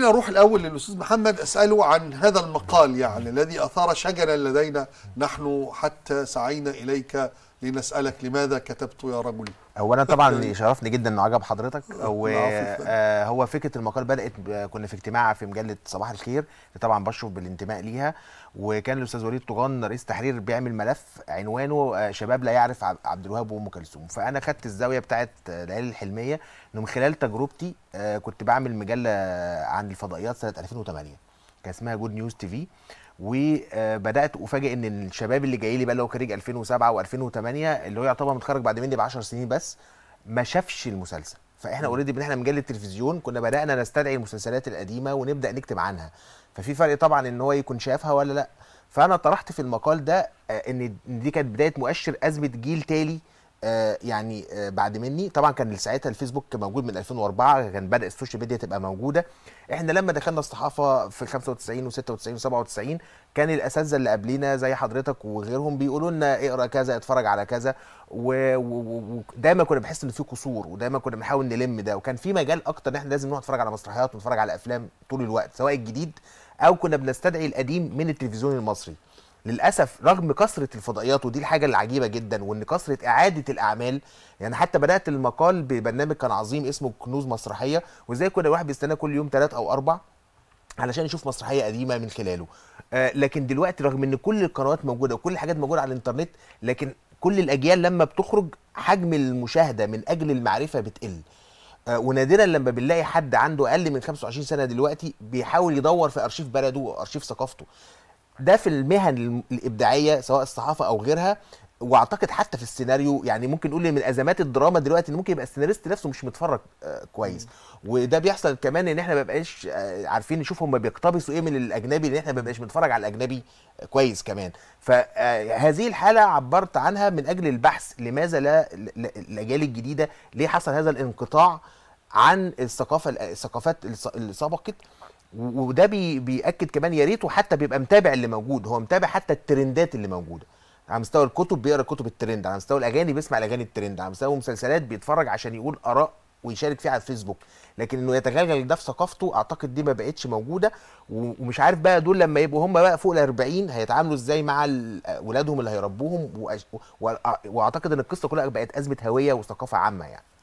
خلينا نروح الاول للاستاذ محمد اساله عن هذا المقال يعني الذي اثار شجنا لدينا نحن حتى سعينا اليك لنسألك لماذا كتبت يا رجل هو انا طبعا شرفني جدا انه عجب حضرتك وهو آه، فكره المقال بدات كنا في اجتماع في مجله صباح الخير اللي طبعا بشرف بالانتماء ليها وكان الاستاذ وليد طغان رئيس تحرير بيعمل ملف عنوانه آه، شباب لا يعرف عبد الوهاب وام كلثوم فانا خدت الزاويه بتاعه ليالي الحلميه انه من خلال تجربتي آه، كنت بعمل مجله عن الفضائيات سنه 2008 كان اسمها جود نيوز تي في وبدات افاجئ ان الشباب اللي جاي لي بقى اللي هو خريج 2007 و2008 اللي هو يعتبر متخرج بعد مني ب 10 سنين بس ما شافش المسلسل فاحنا اوريدي من احنا التلفزيون كنا بدانا نستدعي المسلسلات القديمه ونبدا نكتب عنها ففي فرق طبعا ان هو يكون شافها ولا لا فانا طرحت في المقال ده آه، ان دي كانت بدايه مؤشر ازمه جيل تالي آه، يعني آه، بعد مني طبعا كان ساعتها الفيسبوك موجود من 2004 كان بدا السوشيال ميديا تبقى موجوده احنا لما دخلنا الصحافه في 95 و96 و97 كان الاساتذه اللي قبلينا زي حضرتك وغيرهم بيقولوا لنا اقرا كذا اتفرج على كذا ودايما و... و... كنا بنحس ان في قصور ودايما كنا بنحاول نلم ده وكان في مجال اكتر ان احنا لازم نقعد نتفرج على مسرحيات ونتفرج على افلام طول الوقت سواء الجديد او كنا بنستدعي القديم من التلفزيون المصري للاسف رغم كثره الفضائيات ودي الحاجه العجيبه جدا وان كثره اعاده الاعمال يعني حتى بدات المقال ببرنامج كان عظيم اسمه كنوز مسرحيه وازاي كنا الواحد بيستناه كل يوم ثلاث او اربع علشان يشوف مسرحيه قديمه من خلاله آه لكن دلوقتي رغم ان كل القنوات موجوده وكل الحاجات موجوده على الانترنت لكن كل الاجيال لما بتخرج حجم المشاهده من اجل المعرفه بتقل آه، ونادرا لما بنلاقي حد عنده اقل من 25 سنه دلوقتي بيحاول يدور في ارشيف بلده وارشيف ثقافته ده في المهن الابداعيه سواء الصحافه او غيرها واعتقد حتى في السيناريو يعني ممكن نقول من ازمات الدراما دلوقتي ان ممكن يبقى السيناريست نفسه مش متفرج آه، كويس وده بيحصل كمان ان احنا ما بقاش آه، عارفين نشوف هم بيقتبسوا ايه من الاجنبي لان احنا ما بقاش بنتفرج على الاجنبي آه، كويس كمان فهذه الحاله عبرت عنها من اجل البحث لماذا لا الاجيال الجديده ليه حصل هذا الانقطاع عن الثقافه الثقافات اللي سبقت وده بي بياكد كمان يا ريته حتى بيبقى متابع اللي موجود هو متابع حتى الترندات اللي موجوده على مستوى الكتب بيقرا كتب الترند على مستوى الاغاني بيسمع الاغاني الترند على مستوى المسلسلات بيتفرج عشان يقول اراء ويشارك فيها على الفيسبوك لكن انه يتغلغل ده في ثقافته اعتقد دي ما بقتش موجوده ومش عارف بقى دول لما يبقوا هم بقى فوق ال 40 هيتعاملوا ازاي مع اولادهم اللي هيربوهم واعتقد ان القصه كلها بقت ازمه هويه وثقافه عامه يعني